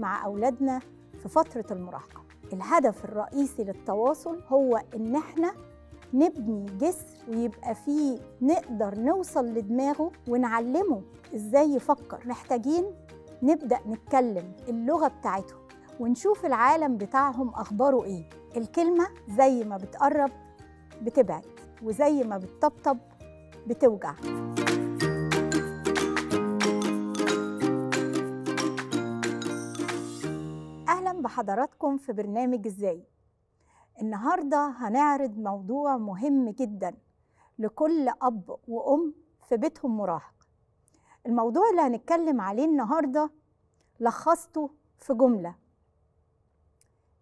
مع أولادنا في فترة المراهقة الهدف الرئيسي للتواصل هو إن إحنا نبني جسر ويبقى فيه نقدر نوصل لدماغه ونعلمه إزاي يفكر محتاجين نبدأ نتكلم اللغة بتاعتهم ونشوف العالم بتاعهم أخباره إيه الكلمة زي ما بتقرب بتبعد وزي ما بتطبطب بتوجع بحضراتكم في برنامج ازاي النهارده هنعرض موضوع مهم جدا لكل اب وام في بيتهم مراهق الموضوع اللي هنتكلم عليه النهارده لخصته في جمله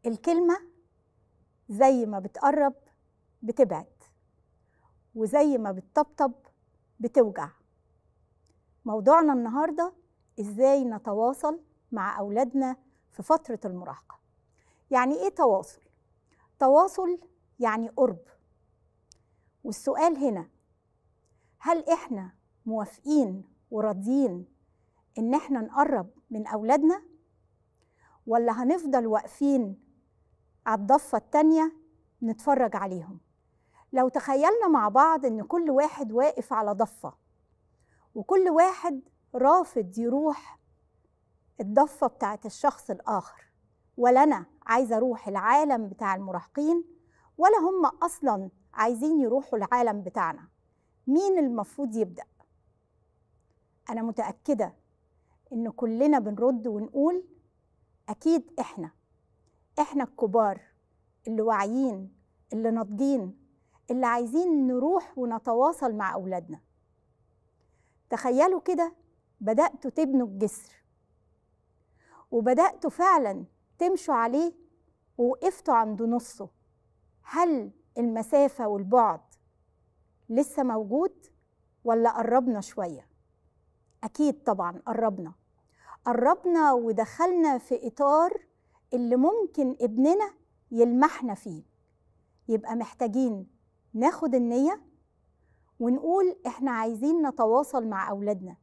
الكلمه زي ما بتقرب بتبعد وزي ما بتطبطب بتوجع موضوعنا النهارده ازاي نتواصل مع اولادنا في فترة المراهقة يعني إيه تواصل؟ تواصل يعني قرب والسؤال هنا هل إحنا موافقين وراضيين إن إحنا نقرب من أولادنا؟ ولا هنفضل واقفين على الضفة التانية نتفرج عليهم؟ لو تخيلنا مع بعض إن كل واحد واقف على ضفة وكل واحد رافض يروح الضفه بتاعت الشخص الاخر ولا انا عايزه اروح العالم بتاع المراهقين ولا هم اصلا عايزين يروحوا العالم بتاعنا مين المفروض يبدا انا متاكده ان كلنا بنرد ونقول اكيد احنا احنا الكبار اللي واعيين اللي ناضجين اللي عايزين نروح ونتواصل مع اولادنا تخيلوا كده بداتوا تبنوا الجسر وبداتوا فعلا تمشوا عليه ووقفتوا عند نصه هل المسافه والبعد لسه موجود ولا قربنا شويه اكيد طبعا قربنا قربنا ودخلنا في اطار اللي ممكن ابننا يلمحنا فيه يبقى محتاجين ناخد النيه ونقول احنا عايزين نتواصل مع اولادنا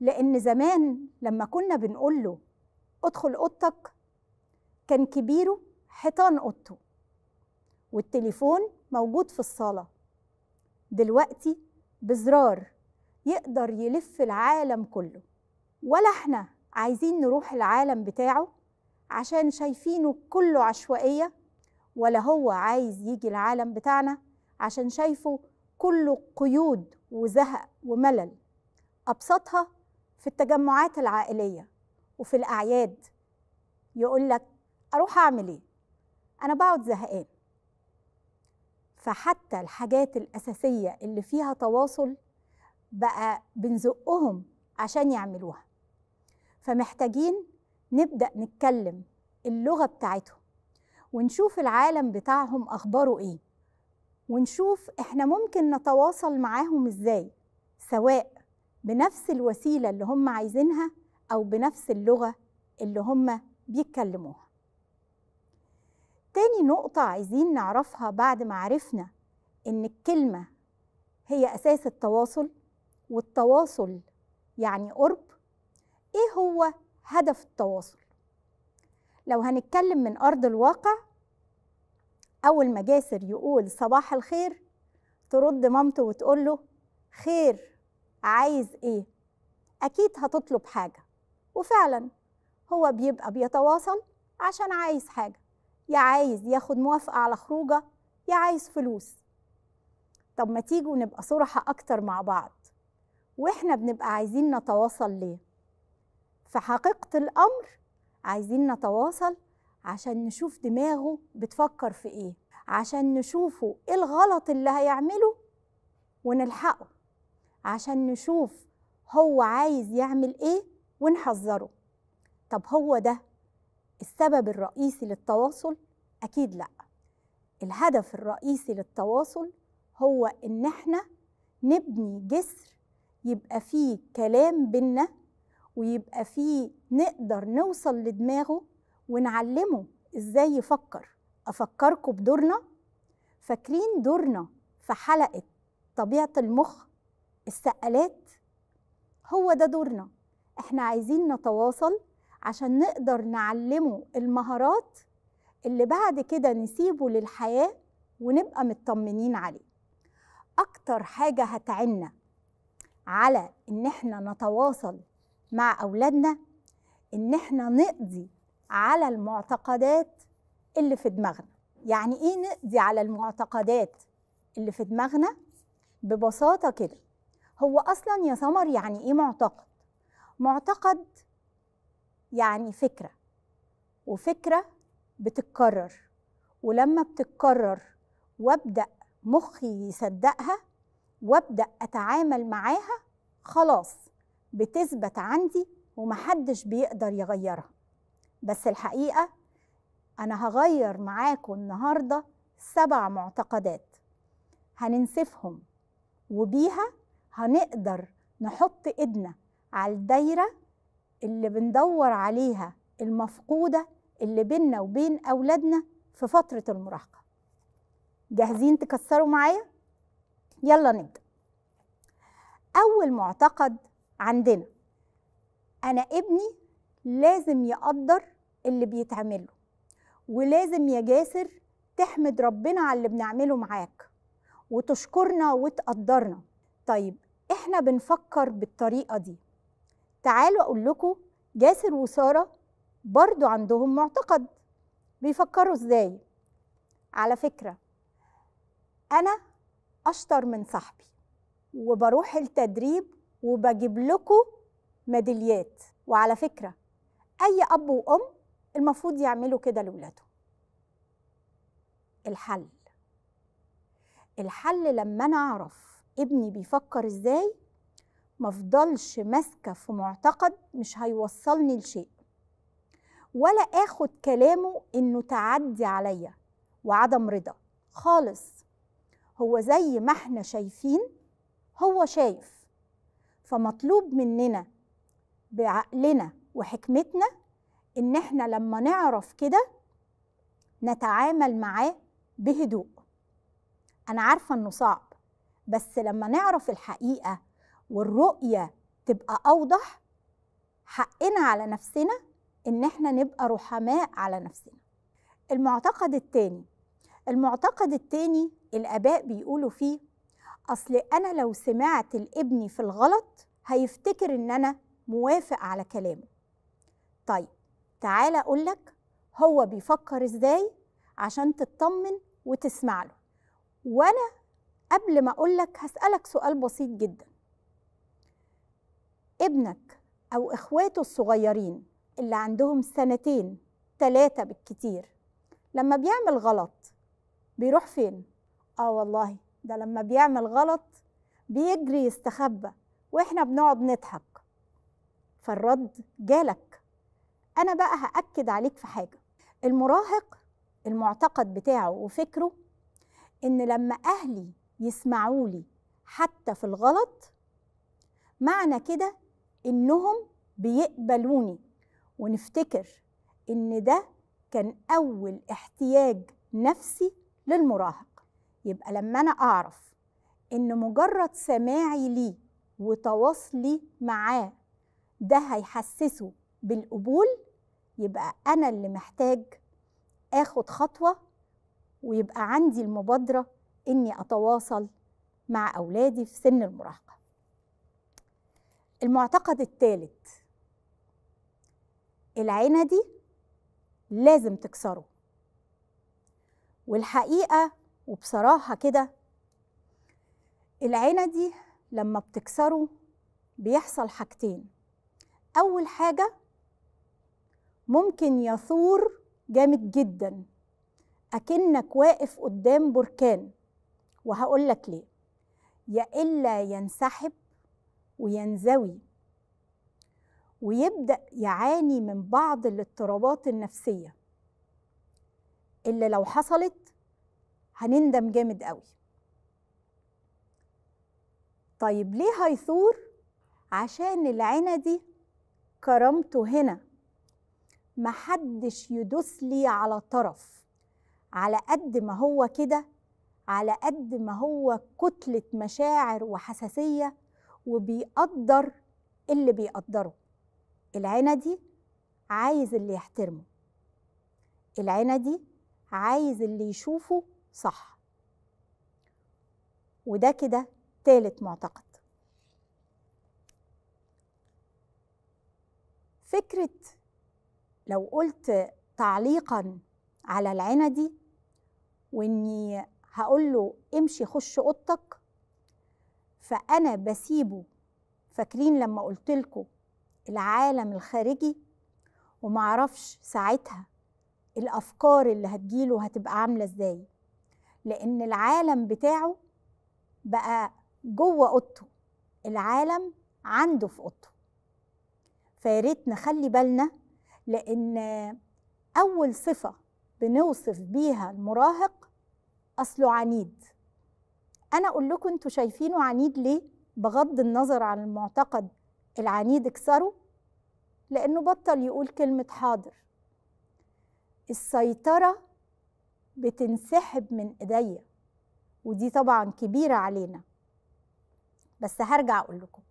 لان زمان لما كنا بنقول له ادخل اوضتك كان كبيره حيطان اوضته والتليفون موجود في الصاله دلوقتي بزرار يقدر يلف العالم كله ولا احنا عايزين نروح العالم بتاعه عشان شايفينه كله عشوائيه ولا هو عايز يجي العالم بتاعنا عشان شايفه كله قيود وزهق وملل ابسطها في التجمعات العائليه وفي الأعياد يقول لك أروح أعمل إيه؟ أنا بقعد زهقان فحتى الحاجات الأساسية اللي فيها تواصل بقى بنزقهم عشان يعملوها فمحتاجين نبدأ نتكلم اللغة بتاعتهم ونشوف العالم بتاعهم أخباره إيه ونشوف إحنا ممكن نتواصل معاهم إزاي سواء بنفس الوسيلة اللي هم عايزينها أو بنفس اللغة اللي هم بيتكلموها تاني نقطة عايزين نعرفها بعد ما عرفنا إن الكلمة هي أساس التواصل والتواصل يعني قرب إيه هو هدف التواصل؟ لو هنتكلم من أرض الواقع أول ما جاسر يقول صباح الخير ترد مامته وتقول له خير عايز إيه؟ أكيد هتطلب حاجة وفعلا هو بيبقى بيتواصل عشان عايز حاجة يا عايز ياخد موافقة على خروجة يا عايز فلوس طب ما تيجوا نبقى صراحة أكتر مع بعض وإحنا بنبقى عايزين نتواصل ليه في حقيقة الأمر عايزين نتواصل عشان نشوف دماغه بتفكر في إيه عشان نشوفه إيه الغلط اللي هيعمله ونلحقه عشان نشوف هو عايز يعمل إيه ونحذره طب هو ده السبب الرئيسي للتواصل اكيد لا الهدف الرئيسي للتواصل هو ان احنا نبني جسر يبقى فيه كلام بينا ويبقى فيه نقدر نوصل لدماغه ونعلمه ازاي يفكر افكركم بدورنا فاكرين دورنا في حلقه طبيعه المخ السقالات هو ده دورنا احنا عايزين نتواصل عشان نقدر نعلمه المهارات اللي بعد كده نسيبه للحياة ونبقى مطمنين عليه أكتر حاجة هتعنا على إن إحنا نتواصل مع أولادنا إن إحنا نقضي على المعتقدات اللي في دماغنا يعني إيه نقضي على المعتقدات اللي في دماغنا ببساطة كده هو أصلا يا سمر يعني إيه معتقد معتقد يعني فكرة وفكرة بتتكرر ولما بتتكرر وابدأ مخي يصدقها وابدأ أتعامل معاها خلاص بتثبت عندي ومحدش بيقدر يغيرها بس الحقيقة أنا هغير معاكم النهاردة سبع معتقدات هننسفهم وبيها هنقدر نحط إيدنا على الدايرة اللي بندور عليها المفقودة اللي بيننا وبين أولادنا في فترة المراهقة جاهزين تكسروا معايا؟ يلا نبدأ أول معتقد عندنا أنا ابني لازم يقدر اللي بيتعمله ولازم يا جاسر تحمد ربنا على اللي بنعمله معاك وتشكرنا وتقدرنا طيب احنا بنفكر بالطريقه دي تعالوا اقول لكم جاسر وساره برضو عندهم معتقد بيفكروا ازاي على فكره انا اشطر من صاحبي وبروح التدريب وبجيب لكم ميداليات وعلى فكره اي اب وام المفروض يعملوا كده لولاده الحل الحل لما انا اعرف ابني بيفكر ازاي ما افضلش ماسكه في معتقد مش هيوصلني لشيء ولا اخد كلامه انه تعدي عليا وعدم رضا خالص هو زي ما احنا شايفين هو شايف فمطلوب مننا بعقلنا وحكمتنا ان احنا لما نعرف كده نتعامل معاه بهدوء انا عارفه انه صعب بس لما نعرف الحقيقه والرؤية تبقى أوضح حقنا على نفسنا إن إحنا نبقى رحماء على نفسنا المعتقد التاني المعتقد التاني الآباء بيقولوا فيه أصل أنا لو سمعت لابني في الغلط هيفتكر إن أنا موافق على كلامه طيب تعالى أقولك هو بيفكر إزاي عشان تطمن وتسمع له وأنا قبل ما أقولك هسألك سؤال بسيط جدا ابنك أو إخواته الصغيرين اللي عندهم سنتين ثلاثة بالكتير لما بيعمل غلط بيروح فين؟ آه والله ده لما بيعمل غلط بيجري يستخبى وإحنا بنقعد نضحك فالرد جالك أنا بقى هأكد عليك في حاجة المراهق المعتقد بتاعه وفكره إن لما أهلي يسمعولي حتى في الغلط معنى كده إنهم بيقبلوني ونفتكر إن ده كان أول احتياج نفسي للمراهق يبقى لما أنا أعرف إن مجرد سماعي ليه وتواصلي معاه ده هيحسسه بالقبول يبقى أنا اللي محتاج آخد خطوة ويبقى عندي المبادرة إني أتواصل مع أولادي في سن المراهقة المعتقد الثالث دي لازم تكسره والحقيقه وبصراحه كده دي لما بتكسره بيحصل حاجتين اول حاجه ممكن يثور جامد جدا اكنك واقف قدام بركان وهقول لك ليه يا الا ينسحب وينزوي ويبدأ يعاني من بعض الاضطرابات النفسية اللي لو حصلت هنندم جامد قوي طيب ليه هيثور عشان العنة دي كرامته هنا محدش يدوس لي على طرف على قد ما هو كده على قد ما هو كتلة مشاعر وحساسية وبيقدر اللي بيقدره دي عايز اللي يحترمه دي عايز اللي يشوفه صح وده كده تالت معتقد فكرة لو قلت تعليقا على العنة دي واني هقول له امشي خش اوضتك فأنا بسيبه فاكرين لما قلت لكم العالم الخارجي ومعرفش ساعتها الأفكار اللي هتجيله هتبقى عاملة ازاي لأن العالم بتاعه بقى جوه أوضته العالم عنده في أوضته فياريت نخلي بالنا لأن أول صفة بنوصف بيها المراهق أصله عنيد انا اقول لكم انتوا شايفينه عنيد ليه بغض النظر عن المعتقد العنيد اكسره لانه بطل يقول كلمه حاضر السيطره بتنسحب من ايديا ودي طبعا كبيره علينا بس هرجع اقول لكم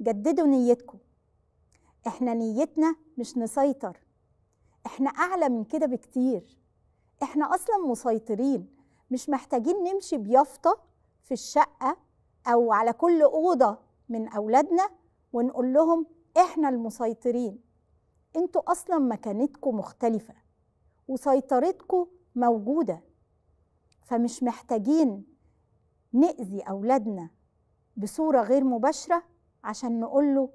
جددوا نيتكم احنا نيتنا مش نسيطر احنا اعلى من كده بكتير احنا اصلا مسيطرين مش محتاجين نمشي بيافطه في الشقة أو على كل أوضة من أولادنا ونقول لهم إحنا المسيطرين أنتوا أصلا مكانتكم مختلفة وسيطرتكم موجودة فمش محتاجين نأذي أولادنا بصورة غير مباشرة عشان نقول له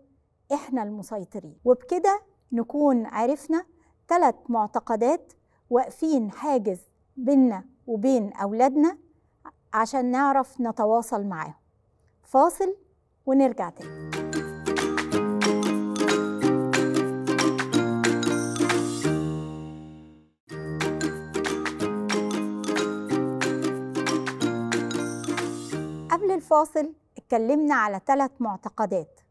إحنا المسيطرين وبكده نكون عرفنا ثلاث معتقدات واقفين حاجز بيننا وبين أولادنا عشان نعرف نتواصل معاهم فاصل ونرجع تاني قبل الفاصل اتكلمنا على ثلاث معتقدات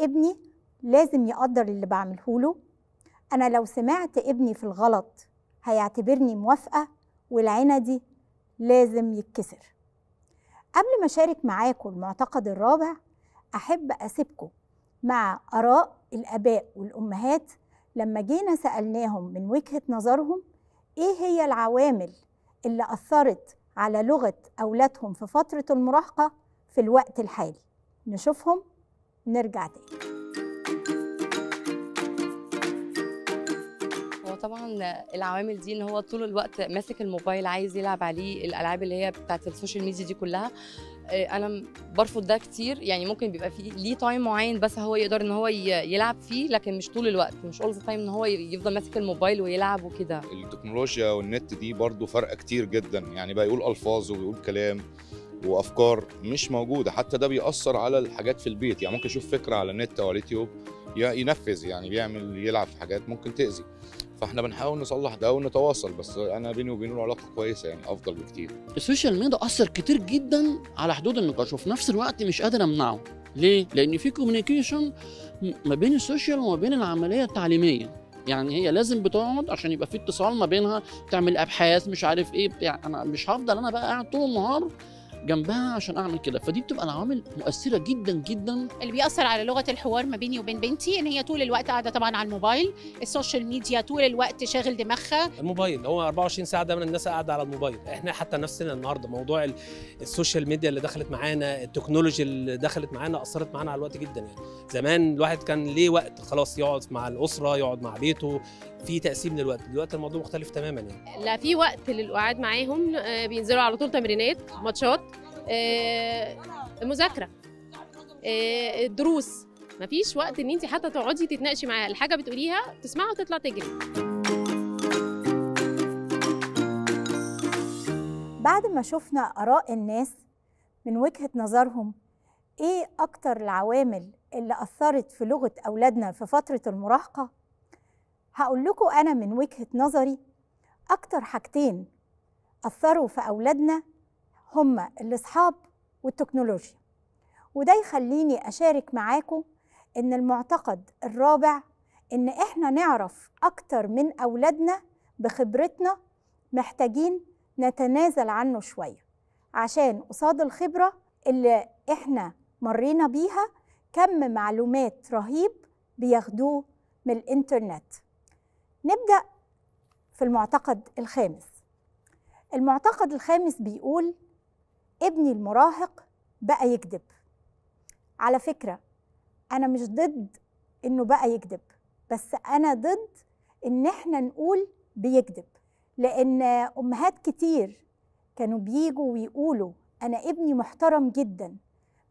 ابني لازم يقدر اللي بعمله له انا لو سمعت ابني في الغلط هيعتبرني موافقه والعنة دي لازم يتكسر قبل ما أشارك معاكم المعتقد الرابع أحب أسيبكم مع آراء الآباء والأمهات لما جينا سألناهم من وجهة نظرهم إيه هي العوامل اللي أثرت على لغة أولادهم في فترة المراهقة في الوقت الحالي نشوفهم نرجع تاني طبعا العوامل دي ان هو طول الوقت ماسك الموبايل عايز يلعب عليه الالعاب اللي هي بتاعت السوشيال ميديا دي كلها آه، انا برفض ده كتير يعني ممكن بيبقى في ليه تايم معين بس هو يقدر ان هو يلعب فيه لكن مش طول الوقت مش اول تايم ان هو يفضل ماسك الموبايل ويلعب وكده التكنولوجيا والنت دي برضو فرق كتير جدا يعني بقى يقول الفاظ ويقول كلام وافكار مش موجوده حتى ده بيأثر على الحاجات في البيت يعني ممكن اشوف فكره على النت او على اليوتيوب ينفذ يعني بيعمل يلعب في حاجات ممكن تاذي فاحنا بنحاول نصلح ده ونتواصل بس انا بيني وبينه العلاقه كويسه يعني افضل بكتير السوشيال ميديا اثر كتير جدا على حدود النقاش وفي نفس الوقت مش قادر امنعه ليه لان في كوميونيكيشن ما بين السوشيال وما بين العمليه التعليميه يعني هي لازم بتقعد عشان يبقى في اتصال ما بينها تعمل ابحاث مش عارف ايه يعني انا مش هفضل انا بقى قاعد طول النهار جنبها عشان اعمل كده فدي بتبقى العوامل مؤثره جدا جدا اللي بيأثر على لغه الحوار ما بيني وبين بنتي ان هي طول الوقت قاعده طبعا على الموبايل السوشيال ميديا طول الوقت شاغل دماغها الموبايل هو 24 ساعه دايما الناس قاعده على الموبايل احنا حتى نفسنا النهارده موضوع السوشيال ميديا اللي دخلت معانا التكنولوجيا اللي دخلت معانا اثرت معانا على الوقت جدا يعني زمان الواحد كان ليه وقت خلاص يقعد مع الاسره يقعد مع بيته في تقسيم للوقت دلوقتي الموضوع مختلف تماما يعني لا في وقت للقعاد معاهم آه، بينزلوا على طول تمرينات ماتشات آه، مذاكره الدروس آه، مفيش وقت ان انت حتى تقعدي تتناقشي معاها الحاجه بتقوليها تسمعها وتطلع تجري بعد ما شفنا اراء الناس من وجهه نظرهم ايه اكتر العوامل اللي اثرت في لغه اولادنا في فتره المراهقه هقول لكم أنا من وجهة نظري أكتر حاجتين أثروا في أولادنا هما الإصحاب والتكنولوجيا وده يخليني أشارك معاكم إن المعتقد الرابع إن إحنا نعرف أكتر من أولادنا بخبرتنا محتاجين نتنازل عنه شوية عشان قصاد الخبرة اللي إحنا مرينا بيها كم معلومات رهيب بياخدوه من الإنترنت نبدأ في المعتقد الخامس المعتقد الخامس بيقول ابني المراهق بقى يكذب على فكرة أنا مش ضد إنه بقى يكذب بس أنا ضد إن إحنا نقول بيكذب لأن أمهات كتير كانوا بيجوا ويقولوا أنا ابني محترم جدا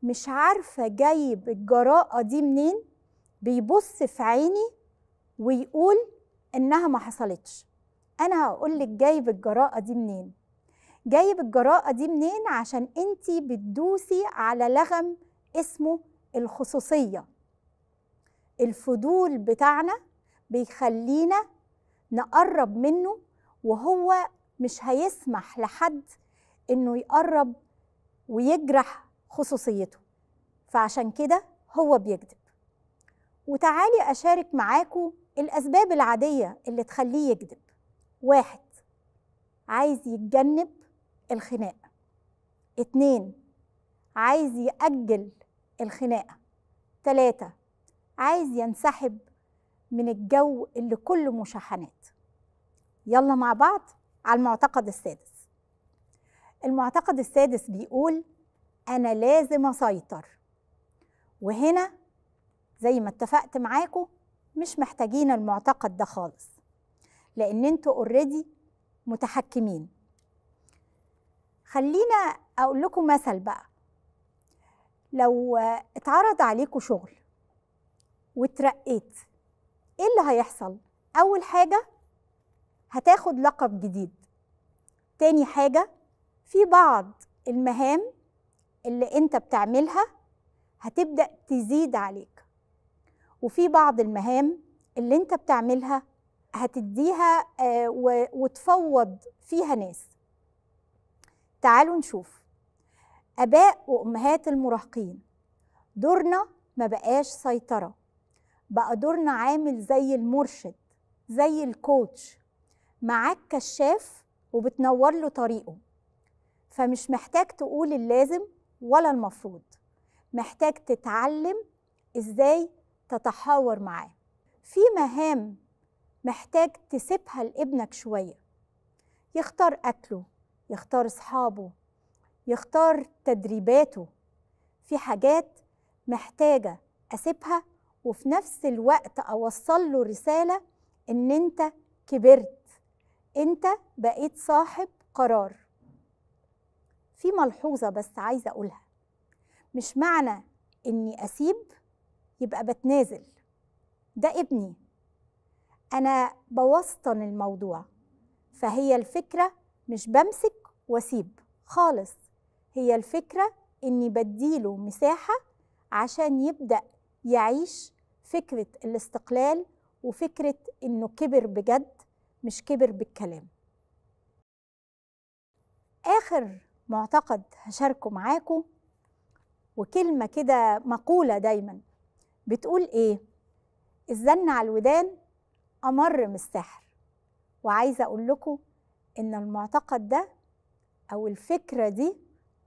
مش عارفة جايب الجراءة دي منين بيبص في عيني ويقول انها ما حصلتش انا هقول لك جايب الجراءه دي منين جايب الجراءه دي منين عشان انت بتدوسي على لغم اسمه الخصوصيه الفضول بتاعنا بيخلينا نقرب منه وهو مش هيسمح لحد انه يقرب ويجرح خصوصيته فعشان كده هو بيكذب وتعالي اشارك معاكم الأسباب العادية اللي تخليه يكذب واحد عايز يتجنب الخناقة اتنين عايز يأجل الخناقة تلاتة عايز ينسحب من الجو اللي كله مشاحنات يلا مع بعض على المعتقد السادس المعتقد السادس بيقول أنا لازم أسيطر وهنا زي ما اتفقت معاكم مش محتاجين المعتقد ده خالص لان انتوا اوريدي متحكمين خلينا اقول لكم مثل بقى لو اتعرض عليكم شغل واترقيت ايه اللي هيحصل اول حاجه هتاخد لقب جديد تاني حاجه في بعض المهام اللي انت بتعملها هتبدا تزيد عليك وفي بعض المهام اللي انت بتعملها هتديها آه، وتفوض فيها ناس تعالوا نشوف اباء وامهات المراهقين دورنا ما بقاش سيطره بقى دورنا عامل زي المرشد زي الكوتش معاك كشاف وبتنور له طريقه فمش محتاج تقول اللازم ولا المفروض محتاج تتعلم ازاي تتحاور معاه في مهام محتاج تسيبها لابنك شوية يختار أكله يختار أصحابه يختار تدريباته في حاجات محتاجة أسيبها وفي نفس الوقت أوصل له رسالة إن أنت كبرت أنت بقيت صاحب قرار في ملحوظة بس عايزة أقولها مش معنى إني أسيب يبقى بتنازل ده ابني انا بوسطن الموضوع فهي الفكره مش بمسك واسيب خالص هي الفكره اني بديله مساحه عشان يبدا يعيش فكره الاستقلال وفكره انه كبر بجد مش كبر بالكلام اخر معتقد هشاركه معاكم وكلمه كده مقوله دايما بتقول ايه الزن على الودان امر من السحر وعايزه اقول لكم ان المعتقد ده او الفكره دي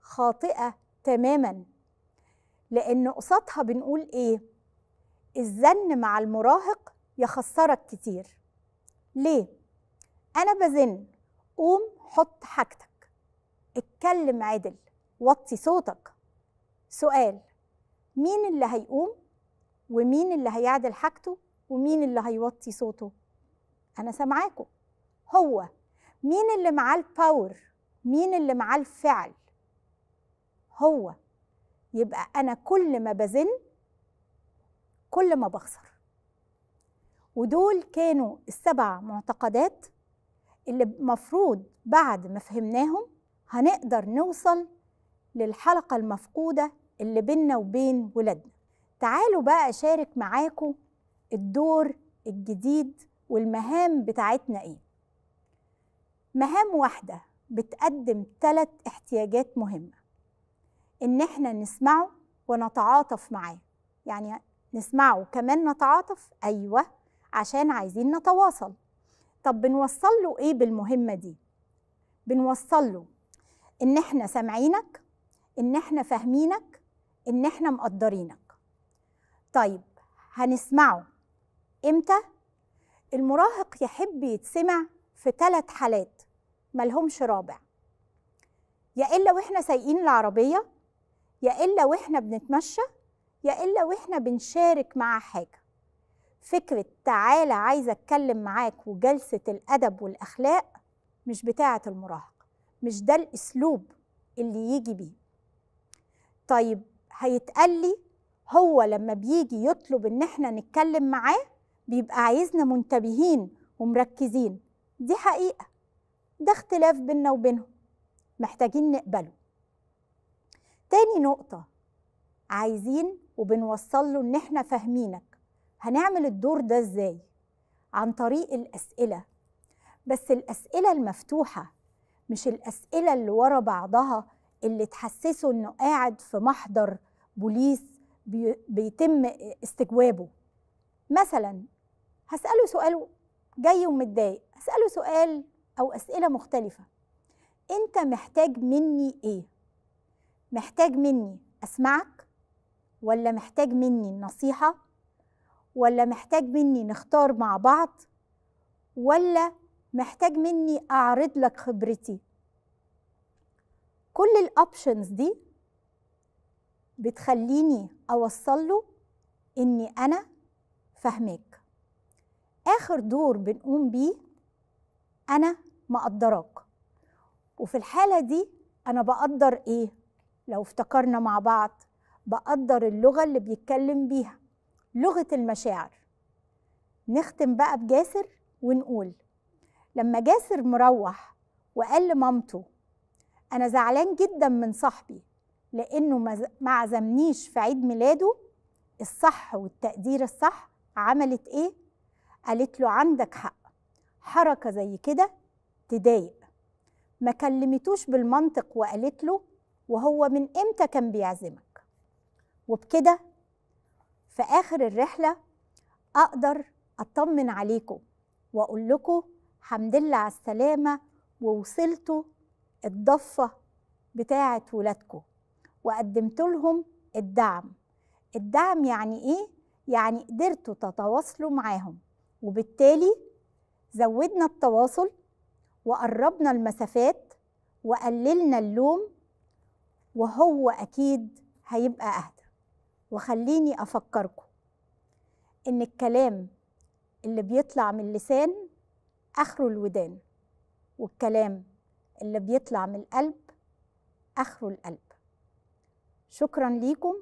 خاطئه تماما لان قصادها بنقول ايه الزن مع المراهق يخسرك كتير ليه انا بزن قوم حط حاجتك اتكلم عدل وطي صوتك سؤال مين اللي هيقوم ومين اللي هيعدل حاجته ومين اللي هيوطي صوته انا سامعاكم هو مين اللي معاه الباور مين اللي معاه الفعل هو يبقى انا كل ما بزن كل ما بخسر ودول كانوا السبع معتقدات اللي مفروض بعد ما فهمناهم هنقدر نوصل للحلقة المفقودة اللي بيننا وبين ولادنا تعالوا بقى أشارك معاكم الدور الجديد والمهام بتاعتنا إيه مهام واحدة بتقدم ثلاث احتياجات مهمة إن إحنا نسمعه ونتعاطف معاه يعني نسمعه كمان نتعاطف أيوة عشان عايزين نتواصل طب بنوصل له إيه بالمهمة دي بنوصل له إن إحنا سامعينك إن إحنا فاهمينك إن إحنا مقدرينك طيب هنسمعه امتى المراهق يحب يتسمع في ثلاث حالات ملهمش رابع يا الا واحنا سايقين العربيه يا الا واحنا بنتمشى يا الا واحنا بنشارك مع حاجه فكره تعالى عايزه اتكلم معاك وجلسه الادب والاخلاق مش بتاعه المراهق مش ده الاسلوب اللي يجي بيه طيب هيتقال لي هو لما بيجي يطلب ان احنا نتكلم معاه بيبقى عايزنا منتبهين ومركزين دي حقيقه ده اختلاف بيننا وبينهم محتاجين نقبله تاني نقطه عايزين وبنوصل له ان احنا فاهمينك هنعمل الدور ده ازاي عن طريق الاسئله بس الاسئله المفتوحه مش الاسئله اللي ورا بعضها اللي تحسسه انه قاعد في محضر بوليس بيتم استجوابه مثلا هسأله سؤال جاي ومتضايق هسأله سؤال أو أسئلة مختلفة أنت محتاج مني إيه؟ محتاج مني أسمعك ولا محتاج مني النصيحة ولا محتاج مني نختار مع بعض ولا محتاج مني أعرض لك خبرتي كل الأوبشنز دي بتخليني أوصل له إني أنا فاهماك آخر دور بنقوم بيه أنا مقدراك وفي الحالة دي أنا بقدر إيه؟ لو افتكرنا مع بعض بقدر اللغة اللي بيتكلم بيها لغة المشاعر نختم بقى بجاسر ونقول لما جاسر مروح وقال لمامته أنا زعلان جدا من صاحبي لأنه ما عزمنيش في عيد ميلاده الصح والتقدير الصح عملت إيه؟ قالت له عندك حق حركة زي كده تضايق ما كلمتوش بالمنطق وقالت له وهو من إمتى كان بيعزمك وبكده في آخر الرحلة أقدر أطمن عليكم وأقول لكم حمد لله على السلامة ووصلتوا الضفة بتاعة ولادكم وقدمت لهم الدعم الدعم يعني ايه يعني قدرتوا تتواصلوا معاهم وبالتالي زودنا التواصل وقربنا المسافات وقللنا اللوم وهو اكيد هيبقى اهدى وخليني افكركم ان الكلام اللي بيطلع من اللسان اخره الودان والكلام اللي بيطلع من القلب اخره القلب شكرا ليكم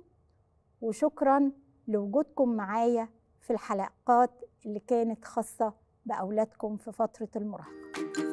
وشكرا لوجودكم معايا في الحلقات اللي كانت خاصة بأولادكم في فترة المراهقة